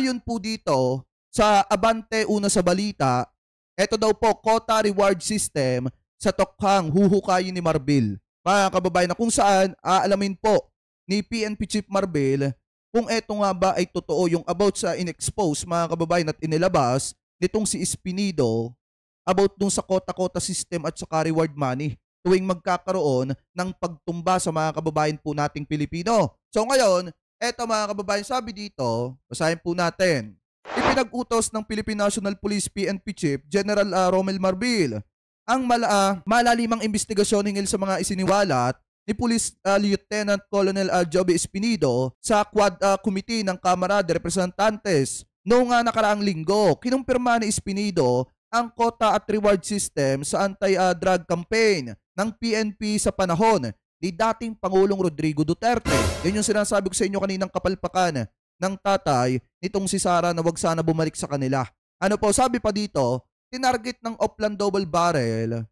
ayon po dito sa Abante Una sa Balita, ito daw po, quota reward system sa tokhang huhukayin ni Marbil. Mga kababayan na kung saan aalamin po ni PNP Chief Marbil kung eto nga ba ay totoo yung about sa inexpose mga kababayan at inilabas nitong si Espinido about dun sa kota-kota system at sa reward money tuwing magkakaroon ng pagtumba sa mga kababayan po nating Pilipino. So ngayon, Eto mga kababayan, sabi dito, basahin po natin. Ipinag-utos ng Philippine National Police PNP Chief General uh, Romel Marbil ang mala uh, malalimang investigasyon hinggil sa mga isiniwalat ni Police uh, Lieutenant Colonel uh, Joby Espinido sa Quad uh, Committee ng Kamara de Representantes noong uh, nakaraang linggo. Kinumpirma ni Espinido ang quota at reward system sa anti-drug uh, campaign ng PNP sa panahon ni dating Pangulong Rodrigo Duterte. Yan yung sinasabi ko sa inyo kaninang kapalpakan ng tatay nitong si Sara na wag sana bumalik sa kanila. Ano po, sabi pa dito, tinarget ng Oplan Double Barrel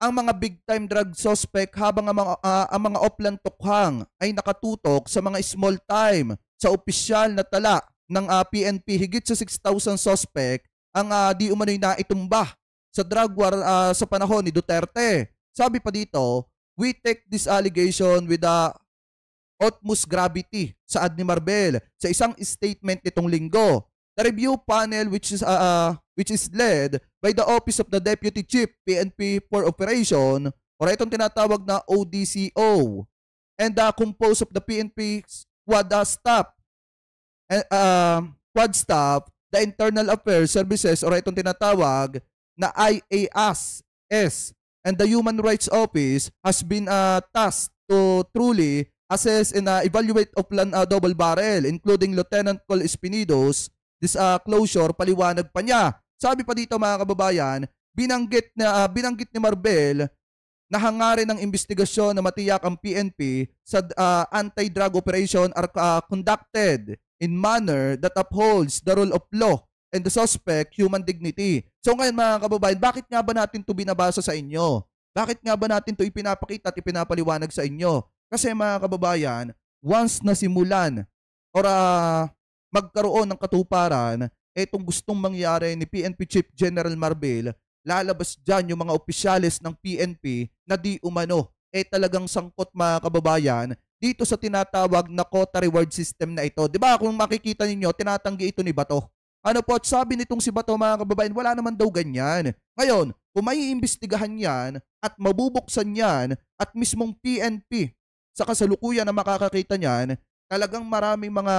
ang mga big time drug suspect habang ang mga, uh, ang mga Oplan Tukhang ay nakatutok sa mga small time sa opisyal na tala ng uh, ah, PNP higit sa 6,000 suspect ang uh, di umano'y naitumba sa drug war uh, sa panahon ni Duterte. Sabi pa dito, We take this allegation with the utmost gravity, saad ni Marbel, sa isang statement nitong linggo. The review panel which is, uh, uh which is led by the Office of the Deputy Chief PNP for Operation or itong tinatawag na ODCO and uh, composed of the PNP squad staff and uh, squad staff the internal affairs services or itong tinatawag na IAS S and the Human Rights Office has been uh, tasked to truly assess and uh, evaluate of plan uh, double barrel including Lieutenant Col Espinido's this uh, closure paliwanag pa niya. Sabi pa dito mga kababayan, binanggit na uh, binanggit ni Marbel na hangarin ng investigasyon na matiyak ang PNP sa uh, anti-drug operation are uh, conducted in manner that upholds the rule of law and the suspect human dignity. So ngayon mga kababayan, bakit nga ba natin to binabasa sa inyo? Bakit nga ba natin to ipinapakita at ipinapaliwanag sa inyo? Kasi mga kababayan, once na simulan or uh, magkaroon ng katuparan, etong gustong mangyari ni PNP Chief General Marbel, lalabas dyan yung mga opisyalis ng PNP na di umano, eh talagang sangkot mga kababayan, dito sa tinatawag na quota reward system na ito. 'Di ba? Kung makikita ninyo, tinatanggi ito ni Bato. Ano po, at sabi nitong si Bato mga kababayan, wala naman daw ganyan. Ngayon, kung may iimbestigahan yan at mabubuksan yan at mismong PNP sa kasalukuyan na makakakita niyan, talagang maraming mga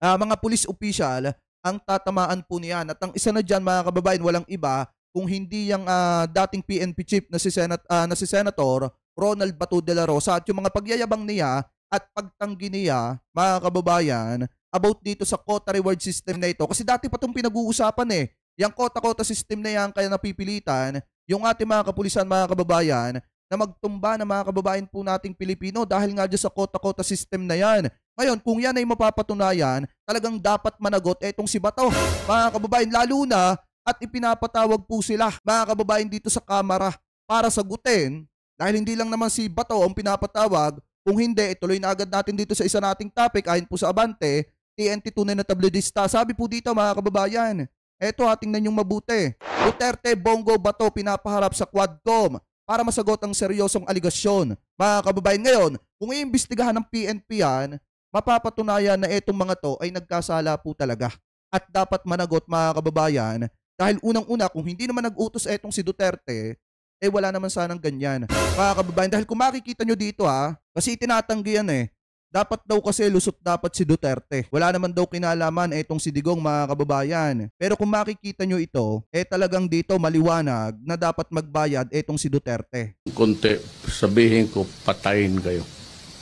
uh, mga police official ang tatamaan po niyan. At ang isa na diyan mga kababayan, walang iba kung hindi yung uh, dating PNP chief na si Senat uh, na si Senator Ronald Bato de la Rosa at yung mga pagyayabang niya at pagtanggi niya mga kababayan about dito sa quota reward system na ito. Kasi dati pa itong pinag-uusapan eh. Yung quota-quota system na yan kaya napipilitan yung ating mga kapulisan, mga kababayan, na magtumba ng mga kababayan po nating Pilipino dahil nga dyan sa quota-quota system na yan. Ngayon, kung yan ay mapapatunayan, talagang dapat managot etong si Bato. Mga kababayan, lalo na at ipinapatawag po sila, mga kababayan dito sa kamera para sagutin dahil hindi lang naman si Bato ang pinapatawag, kung hindi, ituloy na agad natin dito sa isa nating topic ayon po sa Abante, TNT tunay na tablodista. Sabi po dito mga kababayan, eto ha, tingnan yung mabuti. Duterte, Bongo, Bato pinapaharap sa Quadcom para masagot ang seryosong aligasyon. Mga kababayan ngayon, kung iimbestigahan ng PNP yan, mapapatunayan na etong mga to ay nagkasala po talaga. At dapat managot mga kababayan dahil unang-una kung hindi naman nag-utos etong si Duterte, eh wala naman sanang ganyan. Mga kababayan, dahil kung makikita nyo dito ha, kasi itinatanggi yan eh, dapat daw kasi lusot dapat si Duterte. Wala naman daw kinalaman eh, itong si Digong mga kababayan. Pero kung makikita nyo ito, eh talagang dito maliwanag na dapat magbayad itong si Duterte. Kunti, sabihin ko patayin kayo.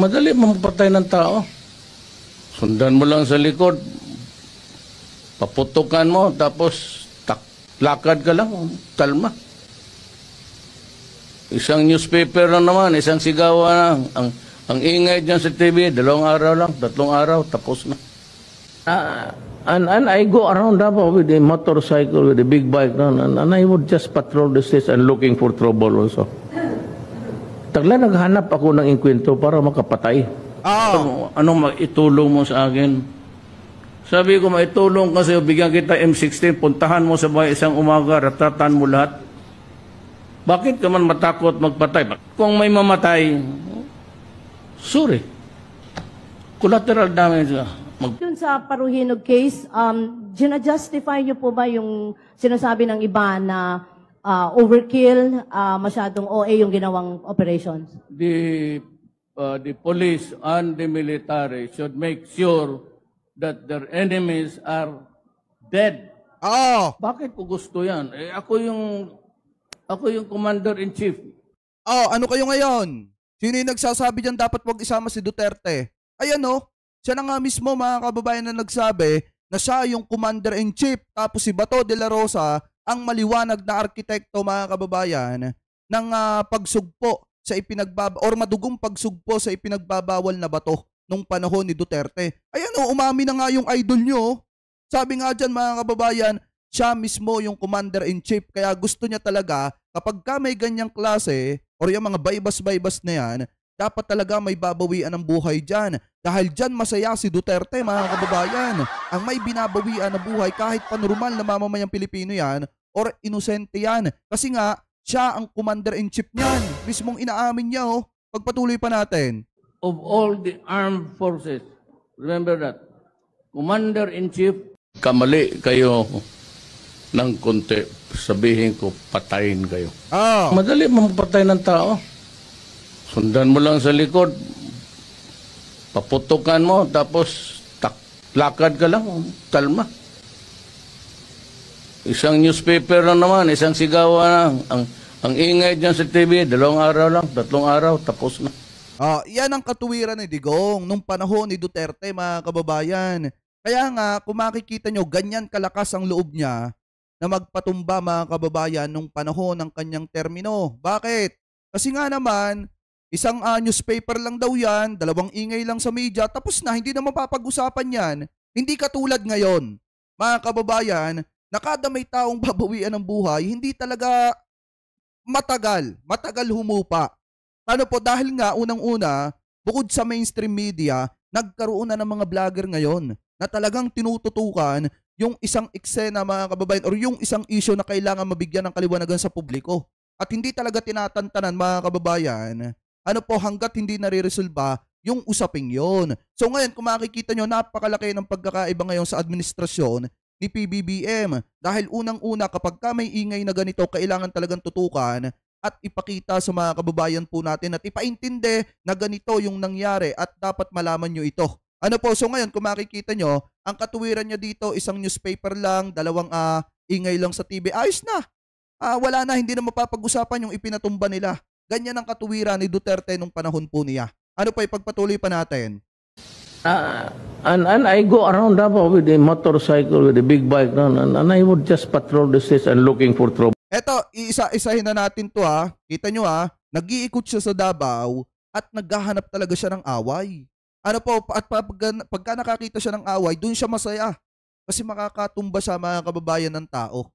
Madali mamapatay ng tao. Sundan mo lang sa likod, paputukan mo, tapos tak, lakad ka lang, kalma. Isang newspaper na naman, isang sigawan na, ang, ang ingay dyan sa TV, dalawang araw lang, tatlong araw, tapos na. Uh, ah, and, and I go around Davao with a motorcycle, with a big bike, no? and, and I would just patrol the streets and looking for trouble also. Tagla naghanap ako ng inkwento para makapatay. Oh. Ano, anong itulong mo sa akin? Sabi ko, maitulong kasi bigyan kita M16, puntahan mo sa bahay isang umaga, ratatan mo lahat. Bakit ka man matakot magpatay? Kung may mamatay, Sorry. Collateral damage na. Mag- Yun sa Paruhinog case, um, gina-justify niyo po ba yung sinasabi ng iba na uh, overkill, uh, masyadong OA yung ginawang operations? The, uh, the police and the military should make sure that their enemies are dead. Oo. Oh! Bakit ko gusto yan? Eh, ako yung, ako yung commander-in-chief. Oh, ano kayo ngayon? Sino yung nagsasabi dyan dapat wag isama si Duterte? Ayan o, oh. siya na nga mismo mga kababayan na nagsabi na siya yung commander-in-chief tapos si Bato de la Rosa ang maliwanag na arkitekto mga kababayan ng uh, pagsugpo sa ipinagbab or madugong pagsugpo sa ipinagbabawal na bato nung panahon ni Duterte. Ayan o, oh, umami na nga yung idol nyo. Oh. Sabi nga dyan mga kababayan, siya mismo yung commander-in-chief. Kaya gusto niya talaga kapag ka may ganyang klase or yung mga baybas-baybas na yan, dapat talaga may babawian ng buhay dyan. Dahil dyan masaya si Duterte mga kababayan. Ang may binabawian na buhay kahit panurumal na mamamayang Pilipino yan or inosente yan. Kasi nga, siya ang commander-in-chief niyan. Mismong inaamin niya oh. Pagpatuloy pa natin. Of all the armed forces, remember that, commander-in-chief, kamali kayo ng konti, sabihin ko, patayin kayo. Oh. Madali mamapatay ng tao. Sundan mo lang sa likod, paputukan mo, tapos tak, lakad ka lang, talma. Isang newspaper lang naman, isang sigawa lang. Ang, ang ingay dyan sa TV, dalawang araw lang, tatlong araw, tapos na. Ah, yan ang katuwiran ni Digong nung panahon ni Duterte, mga kababayan. Kaya nga, kung makikita nyo, ganyan kalakas ang loob niya na magpatumba mga kababayan nung panahon ng kanyang termino. Bakit? Kasi nga naman, isang uh, newspaper lang daw yan, dalawang ingay lang sa media, tapos na, hindi na mapapag-usapan yan. Hindi katulad ngayon, mga kababayan, na kada may taong babawian ng buhay, hindi talaga matagal, matagal humupa. Paano po, dahil nga unang-una, bukod sa mainstream media, nagkaroon na ng mga vlogger ngayon na talagang tinututukan yung isang eksena mga kababayan or yung isang issue na kailangan mabigyan ng kaliwanagan sa publiko. At hindi talaga tinatantanan mga kababayan, ano po hanggat hindi nare-resolba yung usaping yon. So ngayon kung makikita nyo napakalaki ng pagkakaiba ngayon sa administrasyon ni PBBM dahil unang-una kapag ka may ingay na ganito kailangan talagang tutukan at ipakita sa mga kababayan po natin at ipaintindi na ganito yung nangyari at dapat malaman nyo ito. Ano po, so ngayon kung makikita nyo, ang katuwiran niya dito, isang newspaper lang, dalawang uh, ingay lang sa TV. Ayos na. Uh, wala na, hindi na mapapag-usapan yung ipinatumba nila. Ganyan ang katuwiran ni Duterte nung panahon po niya. Ano pa ipagpatuloy pa natin? Uh, ah, and, and I go around Davao with a motorcycle, with a big bike, no? and, and I would just patrol the streets and looking for trouble. Eto, isa-isahin na natin to ha. Kita nyo ha, nag-iikot siya sa Davao at naghahanap talaga siya ng away ano po, at pagka, pagka nakakita siya ng away, doon siya masaya. Kasi makakatumba sa mga kababayan ng tao.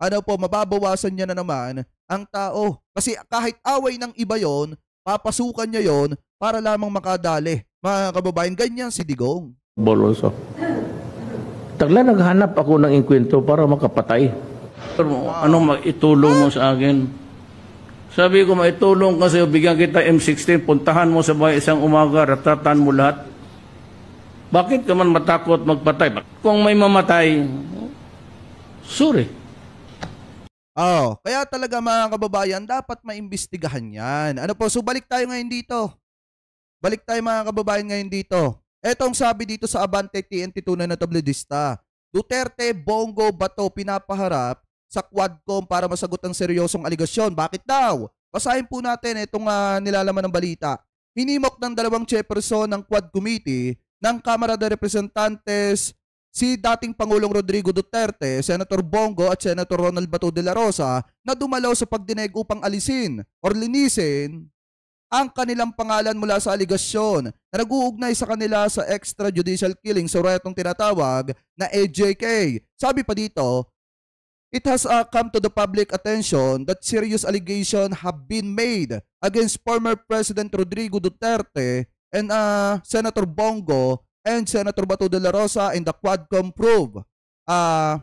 Ano po, mababawasan niya na naman ang tao. Kasi kahit away ng iba yon, papasukan niya yon para lamang makadali. Mga kababayan, ganyan si Digong. Boloso. Tagla naghanap ako ng inkwento para makapatay. Pero anong itulong mo sa akin? Sabi ko, may tulong kasi bigyan kita M16, puntahan mo sa bahay isang umaga, ratatan mo lahat. Bakit ka man matakot magpatay? Kung may mamatay, sorry. Oh, kaya talaga mga kababayan, dapat maimbestigahan yan. Ano po, so balik tayo ngayon dito. Balik tayo mga kababayan ngayon dito. Etong sabi dito sa Abante TNT 2 na tablodista. Duterte, Bongo, Bato, pinapaharap sa Quadcom para masagot ang seryosong aligasyon. Bakit daw? Basahin po natin itong uh, nilalaman ng balita. Hinimok ng dalawang chairperson ng Quad Committee ng Kamara de Representantes si dating Pangulong Rodrigo Duterte, Senator Bongo at Senator Ronald Bato de la Rosa na dumalaw sa pagdinig upang alisin or linisin ang kanilang pangalan mula sa aligasyon na nag-uugnay sa kanila sa extrajudicial killing sa retong tinatawag na AJK. Sabi pa dito, It has uh, come to the public attention that serious allegations have been made against former President Rodrigo Duterte and uh, Senator Bongo and Senator Bato de la Rosa in the Quadcom probe. Uh,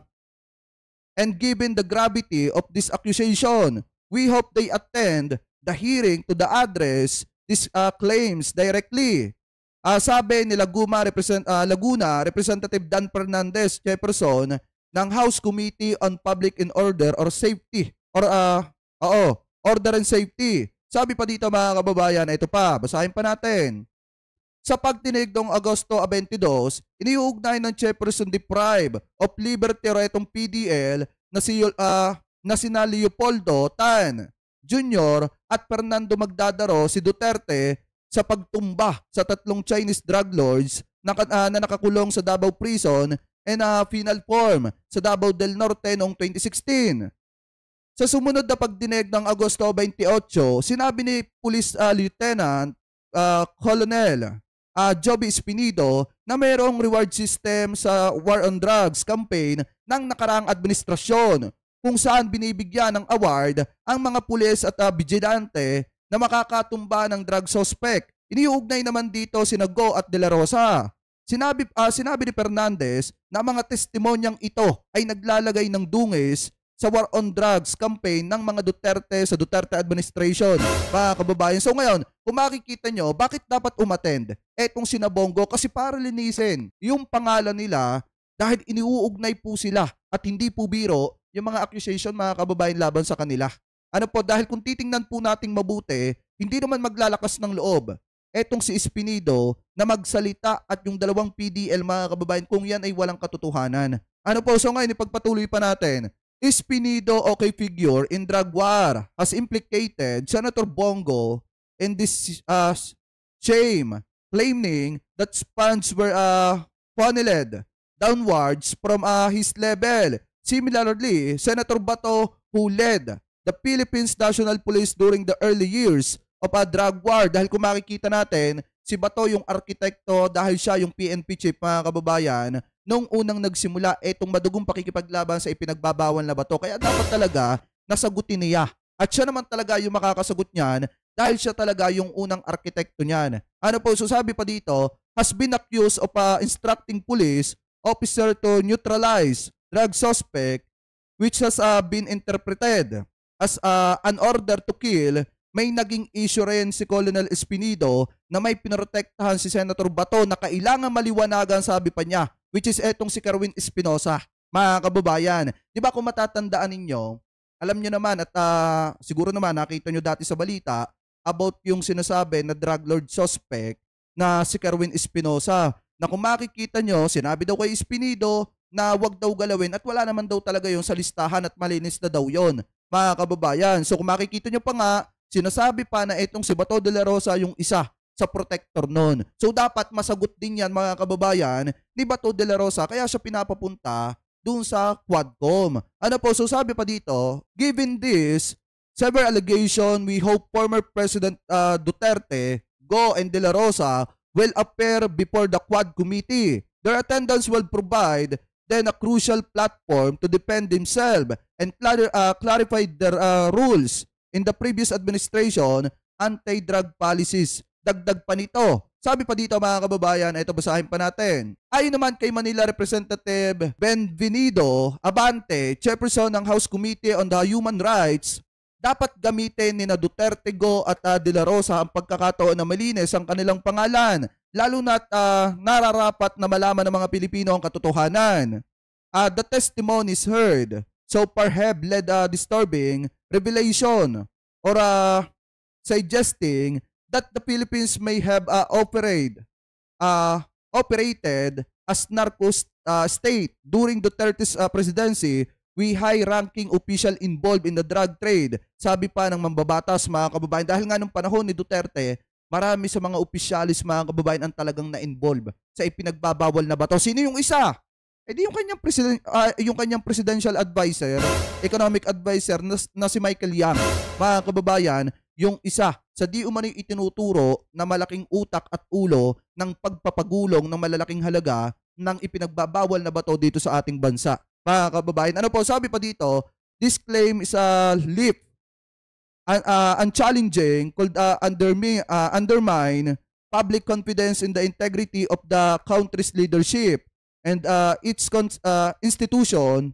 and given the gravity of this accusation, we hope they attend the hearing to the address these uh, claims directly. Uh, sabi ni Laguma, represent, uh, Laguna Representative Dan Fernandez Jefferson ng House Committee on Public and Order or Safety or uh, oo, Order and Safety. Sabi pa dito mga kababayan, ito pa, basahin pa natin. Sa pagtinig noong Agosto 22, iniuugnay ng Jefferson Deprive of Liberty Retong PDL na si, uh, na sina Leopoldo Tan Jr. at Fernando Magdadaro si Duterte sa pagtumba sa tatlong Chinese drug lords na, uh, ah, na nakakulong sa Davao Prison and uh, final form sa Davao del Norte noong 2016. Sa sumunod na pagdinig ng Agosto 28, sinabi ni Police uh, Lieutenant uh, Colonel uh, Joby Espinido na mayroong reward system sa War on Drugs campaign ng nakaraang administrasyon kung saan binibigyan ng award ang mga pulis at uh, vigilante na makakatumba ng drug suspect. Iniuugnay naman dito si Nago at De La Rosa Sinabi, uh, sinabi ni Fernandez na mga testimonyang ito ay naglalagay ng dungis sa war on drugs campaign ng mga Duterte sa Duterte administration. Mga kababayan, so ngayon, kung makikita nyo, bakit dapat umatend? Etong sinabonggo kasi para linisin yung pangalan nila dahil iniuugnay po sila at hindi po biro yung mga accusation mga kababayan laban sa kanila. Ano po, dahil kung titingnan po nating mabuti, hindi naman maglalakas ng loob etong si Espinido na magsalita at yung dalawang PDL mga kababayan kung yan ay walang katotohanan. Ano po? So ngayon, ipagpatuloy pa natin. Espinido okay figure in drug war has implicated Senator Bongo in this uh, shame, claiming that funds were uh, funneled downwards from uh, his level. Similarly, Senator Bato, who led the Philippines National Police during the early years, of a drug war dahil kung makikita natin, si Bato yung arkitekto dahil siya yung PNP chief mga kababayan nung unang nagsimula etong madugong pakikipaglaban sa ipinagbabawal na bato. Kaya dapat talaga nasagutin niya. At siya naman talaga yung makakasagot niyan dahil siya talaga yung unang arkitekto niyan. Ano po, so sabi pa dito, has been accused of uh, instructing police officer to neutralize drug suspect which has uh, been interpreted as uh, an order to kill may naging issue rin si Colonel Espinido na may pinoprotektahan si Senator Bato na kailangan maliwanagan sabi pa niya, which is etong si Carwin Espinosa. Mga kababayan, di ba kung matatandaan ninyo, alam nyo naman at uh, siguro naman nakita nyo dati sa balita about yung sinasabi na drug lord suspect na si Carwin Espinosa na kung makikita nyo, sinabi daw kay Espinido na wag daw galawin at wala naman daw talaga yung sa listahan at malinis na daw yon mga kababayan. So kung makikita nyo pa nga, Sinasabi pa na itong si Bato de la Rosa yung isa sa protector noon. So dapat masagot din yan mga kababayan ni Bato de la Rosa kaya siya pinapapunta dun sa Quadcom. Ano po, so sabi pa dito, given this, several allegation, we hope former President uh, Duterte, Go and De La Rosa will appear before the Quad Committee. Their attendance will provide then a crucial platform to defend themselves and clar- uh, ah, clarify their uh, rules in the previous administration anti-drug policies. Dagdag pa nito. Sabi pa dito mga kababayan, ito basahin pa natin. Ayon naman kay Manila Representative Benvenido Abante, Chairperson ng House Committee on the Human Rights, dapat gamitin ni na Duterte Go at uh, De La Rosa ang pagkakataon na malinis ang kanilang pangalan, lalo na't uh, nararapat na malaman ng mga Pilipino ang katotohanan. Uh, the testimony is heard so far have led uh, disturbing revelation or uh, suggesting that the Philippines may have uh, operated uh, operated as narco uh, state during Duterte's uh, presidency we high-ranking official involved in the drug trade. Sabi pa ng mambabatas mga kababayan. Dahil nga nung panahon ni Duterte, marami sa mga opisyalis mga kababayan ang talagang na-involve sa ipinagbabawal na bato. Sino yung isa? Eh di yung kanyang president uh, yung kanyang presidential adviser, economic adviser na, na si Michael Young, mga kababayan, yung isa sa di umano'y itinuturo na malaking utak at ulo ng pagpapagulong ng malalaking halaga ng ipinagbabawal na bato dito sa ating bansa. Mga kababayan, ano po sabi pa dito, this claim is a leap un, uh, ah, unchallenging could uh, ah, undermine, uh, undermine public confidence in the integrity of the country's leadership and uh, its cons- uh, institution.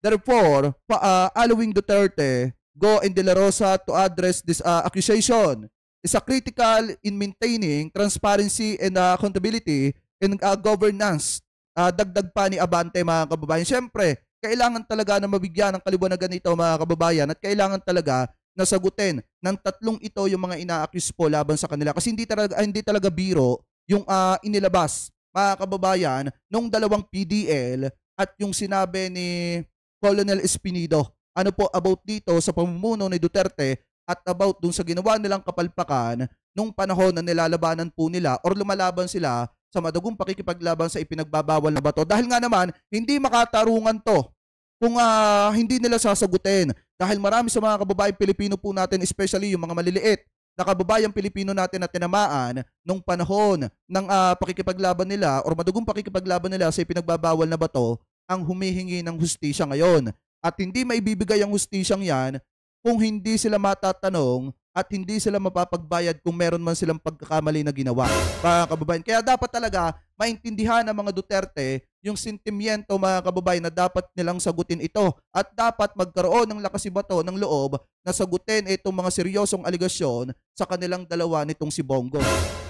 Therefore, pa, uh, allowing Duterte, Go and De La Rosa to address this uh, accusation is a critical in maintaining transparency and uh, accountability in uh, governance. Uh, dagdag pa ni Abante mga kababayan. Siyempre, kailangan talaga na mabigyan ng kaliwanagan ito mga kababayan at kailangan talaga na sagutin ng tatlong ito yung mga inaakyus po laban sa kanila kasi hindi talaga hindi talaga biro yung uh, inilabas mga kababayan, nung dalawang PDL at yung sinabi ni Colonel Espinido. Ano po about dito sa pamumuno ni Duterte at about dun sa ginawa nilang kapalpakan nung panahon na nilalabanan po nila or lumalaban sila sa madugong pakikipaglaban sa ipinagbabawal na bato. Dahil nga naman, hindi makatarungan to kung uh, hindi nila sasagutin. Dahil marami sa mga kababayan Pilipino po natin, especially yung mga maliliit, na kababayang Pilipino natin na tinamaan nung panahon ng uh, pakikipaglaban nila or madugong pakikipaglaban nila sa ipinagbabawal na bato ang humihingi ng hustisya ngayon. At hindi maibibigay ang hustisyang yan kung hindi sila matatanong at hindi sila mapapagbayad kung meron man silang pagkakamali na ginawa. Mga kababayan, kaya dapat talaga maintindihan ng mga Duterte yung sentimiento mga kababayan na dapat nilang sagutin ito at dapat magkaroon ng lakas si Bato ng loob na sagutin itong mga seryosong aligasyon sa kanilang dalawa nitong si Bonggo.